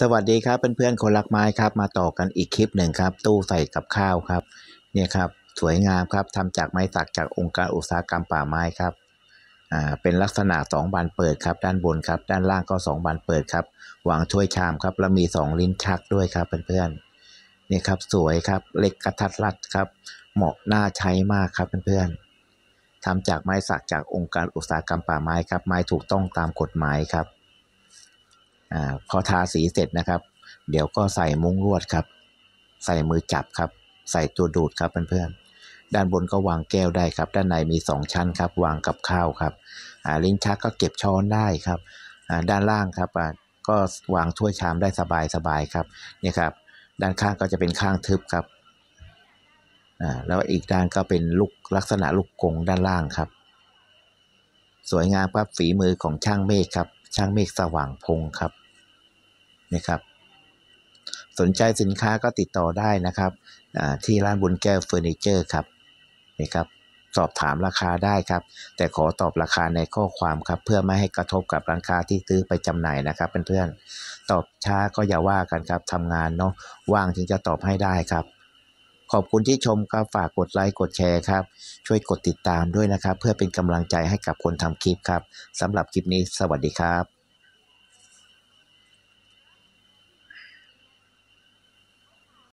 สวัสดีครับเเพื่อนๆคนรักไม้ครับ มาต่อกันอีกคลิปหนึ่งครับ ตู้ใส่กับข้าวครับ เนี่ยครับสวยงามครับทำจากไม้สักจากองค์การอุตสาหกรรมป่าไม้ครับอ่าเป็นลักษณะ 2บานเปิดครับ ด้านบนครับ ด้านล่างก็2บานเปิดครับวางช่วยชามครับ แล้วมี2ลิ้นชักด้วยครับเพื่อนๆเนี่ยครับสวยครับเล็กกระทัดรัดครับ เหมาะน่าใช้มากครับเพื่อนๆทำจากไม้สักจากองค์การอุตสาหกรรมป่าไม้ครับ ไม้ถูกต้องตามกฎหมายครับอพอทาสีเสร็จนะครับ เดี๋ยวก็ใส่มุ้งรวดครับ ใส่มือจับครับ ใส่ตัวดูดครับเพื่อนๆ ด้านบนก็วางแก้วได้ครับ ด้านในมี 2 ชั้นครับ วางกับข้าวครับลิ้นชักก็เก็บช้อนได้ครับด้านล่างครับก็วางถ้วยชามได้สบายสบายครับนี่ครับ ด้านข้างก็จะเป็นข้างทึบครับแล้วอีกด้านก็เป็นลูกลักษณะลูกกงด้านล่างครับ สวยงามครับฝีมือของช่างเมฆครับ ช่างเมฆสว่างพงครับนะครับสนใจสินค้าก็ติดต่อได้นะครับที่ร้านบุญแก้วเฟอร์นิเจอร์ครับนะครับ สอบถามราคาได้ครับ แต่ขอตอบราคาในข้อความครับ เพื่อไม่ให้กระทบกับร้านค้าที่ซื้อไปจำหน่ายนะครับเพื่อนๆตอบช้าก็อย่าว่ากันครับทำงานเนาะว่างถึงจะตอบให้ได้ครับ ขอบคุณที่ชมครับฝากกดไลค์กดแชร์ครับช่วยกดติดตามด้วยนะครับ เพื่อเป็นกำลังใจให้กับคนทำคลิปครับสำหรับคลิปนี้สวัสดีครับ